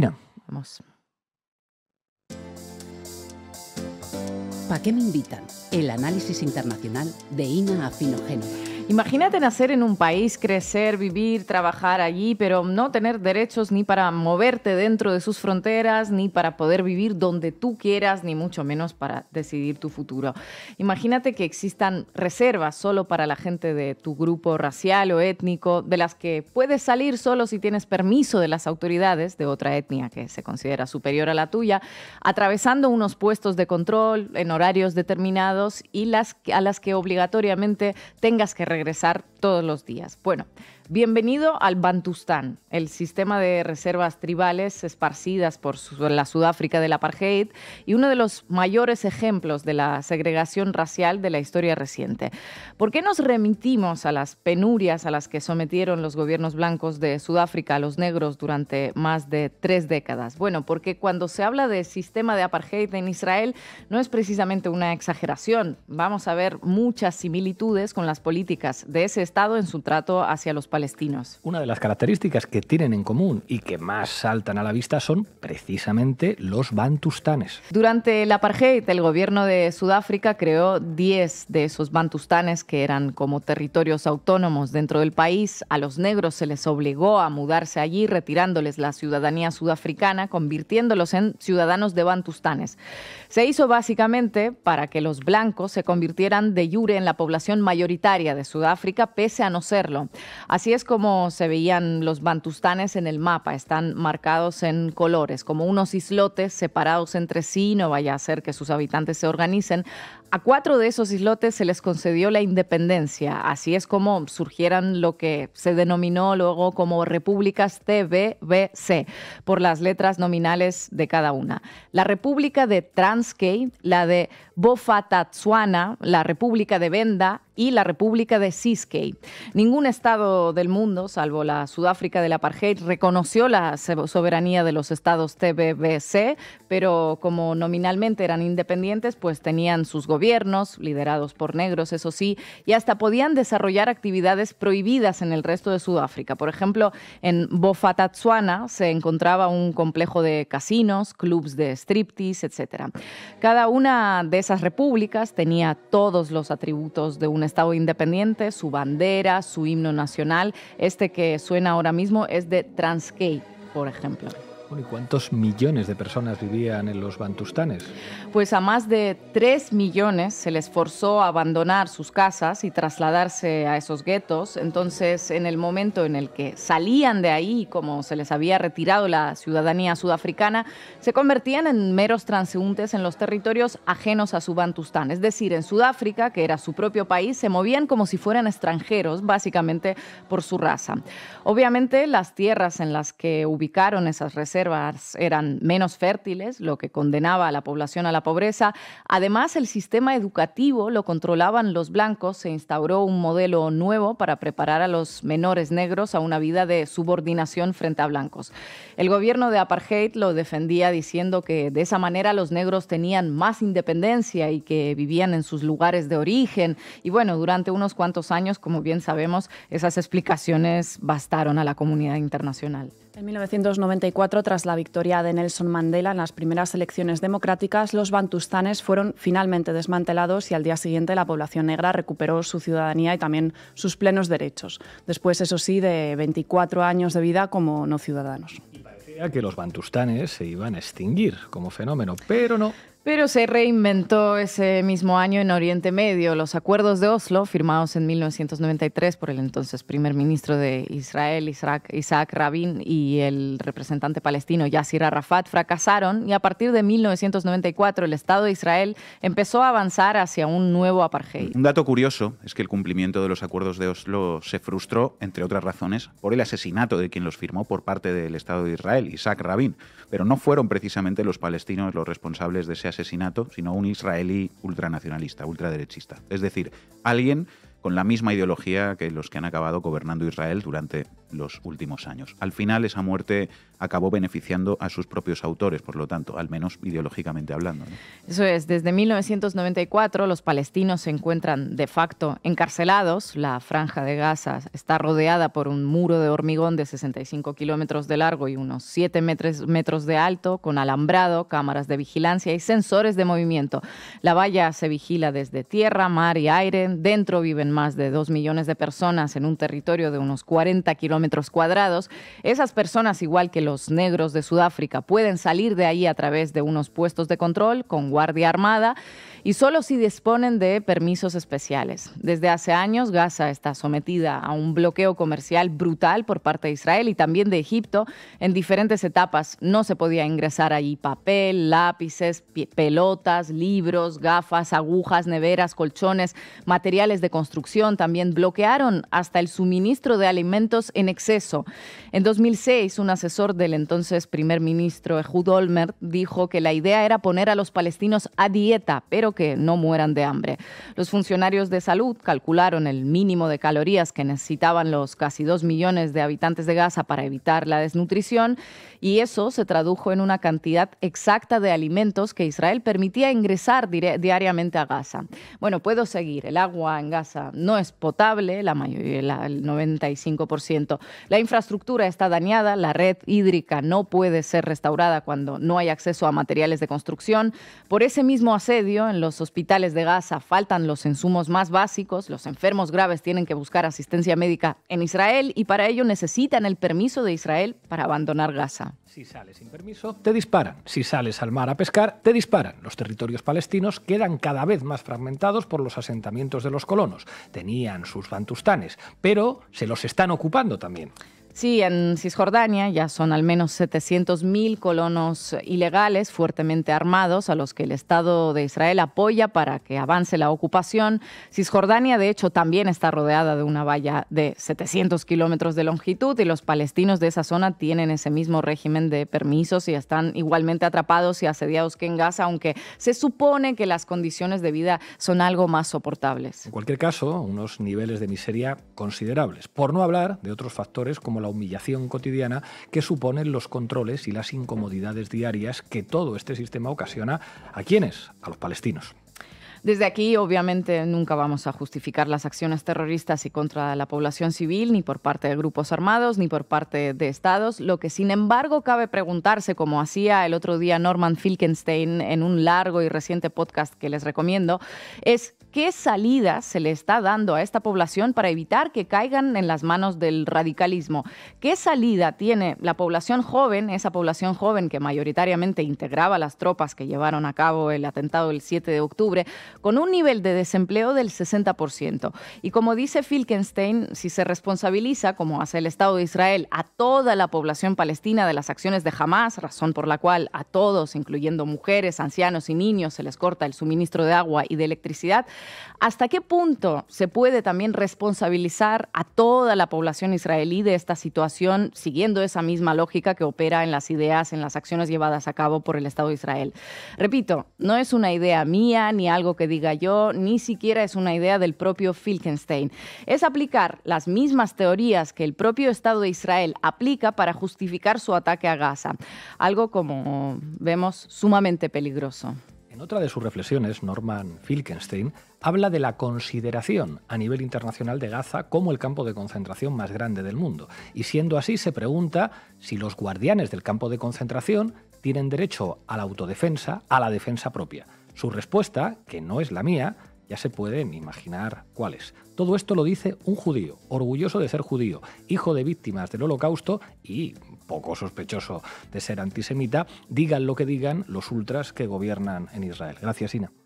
no, Vamos. ¿Para qué me invitan? El análisis internacional de Ina Afino Imagínate nacer en un país, crecer, vivir, trabajar allí, pero no tener derechos ni para moverte dentro de sus fronteras, ni para poder vivir donde tú quieras, ni mucho menos para decidir tu futuro. Imagínate que existan reservas solo para la gente de tu grupo racial o étnico, de las que puedes salir solo si tienes permiso de las autoridades de otra etnia que se considera superior a la tuya, atravesando unos puestos de control en horarios determinados y las, a las que obligatoriamente tengas que regresar todos los días. Bueno, Bienvenido al Bantustán, el sistema de reservas tribales esparcidas por la Sudáfrica del apartheid y uno de los mayores ejemplos de la segregación racial de la historia reciente. ¿Por qué nos remitimos a las penurias a las que sometieron los gobiernos blancos de Sudáfrica a los negros durante más de tres décadas? Bueno, porque cuando se habla de sistema de apartheid en Israel no es precisamente una exageración. Vamos a ver muchas similitudes con las políticas de ese Estado en su trato hacia los palestinos. Una de las características que tienen en común y que más saltan a la vista son precisamente los bantustanes. Durante la apartheid, el gobierno de Sudáfrica creó 10 de esos bantustanes que eran como territorios autónomos dentro del país. A los negros se les obligó a mudarse allí, retirándoles la ciudadanía sudafricana, convirtiéndolos en ciudadanos de bantustanes. Se hizo básicamente para que los blancos se convirtieran de yure en la población mayoritaria de Sudáfrica, pese a no serlo. Así Así es como se veían los bantustanes en el mapa, están marcados en colores, como unos islotes separados entre sí, no vaya a ser que sus habitantes se organicen. A cuatro de esos islotes se les concedió la independencia, así es como surgieran lo que se denominó luego como repúblicas TBBC, por las letras nominales de cada una. La República de Transkei, la de Bofatatsuana, la República de Venda, y la República de Siskey. Ningún Estado del mundo, salvo la Sudáfrica de la apartheid, reconoció la soberanía de los estados TBBC, pero como nominalmente eran independientes, pues tenían sus gobiernos, liderados por negros, eso sí, y hasta podían desarrollar actividades prohibidas en el resto de Sudáfrica. Por ejemplo, en tatsuana se encontraba un complejo de casinos, clubs de striptease, etc. Cada una de esas repúblicas tenía todos los atributos de una Estado independiente, su bandera, su himno nacional. Este que suena ahora mismo es de Transkei, por ejemplo. ¿Y cuántos millones de personas vivían en los Bantustanes? Pues a más de 3 millones se les forzó a abandonar sus casas y trasladarse a esos guetos. Entonces, en el momento en el que salían de ahí, como se les había retirado la ciudadanía sudafricana, se convertían en meros transeúntes en los territorios ajenos a su Bantustán. Es decir, en Sudáfrica, que era su propio país, se movían como si fueran extranjeros, básicamente por su raza. Obviamente, las tierras en las que ubicaron esas reservas reservas eran menos fértiles, lo que condenaba a la población a la pobreza. Además, el sistema educativo lo controlaban los blancos, se instauró un modelo nuevo para preparar a los menores negros a una vida de subordinación frente a blancos. El gobierno de apartheid lo defendía diciendo que de esa manera los negros tenían más independencia y que vivían en sus lugares de origen. Y bueno, durante unos cuantos años, como bien sabemos, esas explicaciones bastaron a la comunidad internacional. En 1994, tras la victoria de Nelson Mandela en las primeras elecciones democráticas, los bantustanes fueron finalmente desmantelados y al día siguiente la población negra recuperó su ciudadanía y también sus plenos derechos, después, eso sí, de 24 años de vida como no ciudadanos que los bantustanes se iban a extinguir como fenómeno, pero no. Pero se reinventó ese mismo año en Oriente Medio. Los acuerdos de Oslo, firmados en 1993 por el entonces primer ministro de Israel, Isaac, Rabin, y el representante palestino Yasser Arafat, fracasaron y a partir de 1994 el Estado de Israel empezó a avanzar hacia un nuevo apartheid. Un dato curioso es que el cumplimiento de los acuerdos de Oslo se frustró, entre otras razones, por el asesinato de quien los firmó por parte del Estado de Israel. Isaac Rabin. Pero no fueron precisamente los palestinos los responsables de ese asesinato, sino un israelí ultranacionalista, ultraderechista. Es decir, alguien con la misma ideología que los que han acabado gobernando Israel durante los últimos años. Al final esa muerte acabó beneficiando a sus propios autores, por lo tanto, al menos ideológicamente hablando. Eso es, desde 1994 los palestinos se encuentran de facto encarcelados, la franja de Gaza está rodeada por un muro de hormigón de 65 kilómetros de largo y unos 7 metros, metros de alto, con alambrado, cámaras de vigilancia y sensores de movimiento. La valla se vigila desde tierra, mar y aire, dentro viven más de 2 millones de personas en un territorio de unos 40 kilómetros cuadrados, esas personas, igual que los negros de Sudáfrica, pueden salir de ahí a través de unos puestos de control con guardia armada y solo si disponen de permisos especiales. Desde hace años, Gaza está sometida a un bloqueo comercial brutal por parte de Israel y también de Egipto en diferentes etapas. No se podía ingresar ahí papel, lápices, pelotas, libros, gafas, agujas, neveras, colchones, materiales de construcción también bloquearon hasta el suministro de alimentos en exceso. En 2006, un asesor del entonces primer ministro Ehud Olmert dijo que la idea era poner a los palestinos a dieta, pero que no mueran de hambre. Los funcionarios de salud calcularon el mínimo de calorías que necesitaban los casi dos millones de habitantes de Gaza para evitar la desnutrición y eso se tradujo en una cantidad exacta de alimentos que Israel permitía ingresar diariamente a Gaza. Bueno, puedo seguir. El agua en Gaza no es potable, la mayoría, el 95%. La infraestructura está dañada, la red hídrica no puede ser restaurada cuando no hay acceso a materiales de construcción. Por ese mismo asedio, en los hospitales de Gaza faltan los insumos más básicos, los enfermos graves tienen que buscar asistencia médica en Israel y para ello necesitan el permiso de Israel para abandonar Gaza. Si sales sin permiso, te disparan. Si sales al mar a pescar, te disparan. Los territorios palestinos quedan cada vez más fragmentados por los asentamientos de los colonos tenían sus bantustanes, pero se los están ocupando también. Sí, en Cisjordania ya son al menos 700.000 colonos ilegales fuertemente armados a los que el Estado de Israel apoya para que avance la ocupación. Cisjordania, de hecho, también está rodeada de una valla de 700 kilómetros de longitud y los palestinos de esa zona tienen ese mismo régimen de permisos y están igualmente atrapados y asediados que en Gaza, aunque se supone que las condiciones de vida son algo más soportables. En cualquier caso, unos niveles de miseria considerables, por no hablar de otros factores como la humillación cotidiana que suponen los controles y las incomodidades diarias que todo este sistema ocasiona a quienes, a los palestinos. Desde aquí, obviamente, nunca vamos a justificar las acciones terroristas y contra la población civil, ni por parte de grupos armados, ni por parte de estados. Lo que, sin embargo, cabe preguntarse, como hacía el otro día Norman Filkenstein en un largo y reciente podcast que les recomiendo, es qué salida se le está dando a esta población para evitar que caigan en las manos del radicalismo. ¿Qué salida tiene la población joven, esa población joven que mayoritariamente integraba las tropas que llevaron a cabo el atentado del 7 de octubre, con un nivel de desempleo del 60%. Y como dice Filkenstein, si se responsabiliza, como hace el Estado de Israel, a toda la población palestina de las acciones de Hamas, razón por la cual a todos, incluyendo mujeres, ancianos y niños, se les corta el suministro de agua y de electricidad, ¿hasta qué punto se puede también responsabilizar a toda la población israelí de esta situación siguiendo esa misma lógica que opera en las ideas, en las acciones llevadas a cabo por el Estado de Israel? Repito, no es una idea mía ni algo que diga yo, ni siquiera es una idea del propio Filkenstein. Es aplicar las mismas teorías que el propio Estado de Israel aplica para justificar su ataque a Gaza, algo como vemos sumamente peligroso. En otra de sus reflexiones, Norman Filkenstein habla de la consideración a nivel internacional de Gaza como el campo de concentración más grande del mundo. Y siendo así, se pregunta si los guardianes del campo de concentración tienen derecho a la autodefensa, a la defensa propia. Su respuesta, que no es la mía, ya se pueden imaginar cuál es. Todo esto lo dice un judío, orgulloso de ser judío, hijo de víctimas del holocausto y poco sospechoso de ser antisemita, digan lo que digan los ultras que gobiernan en Israel. Gracias, Ina.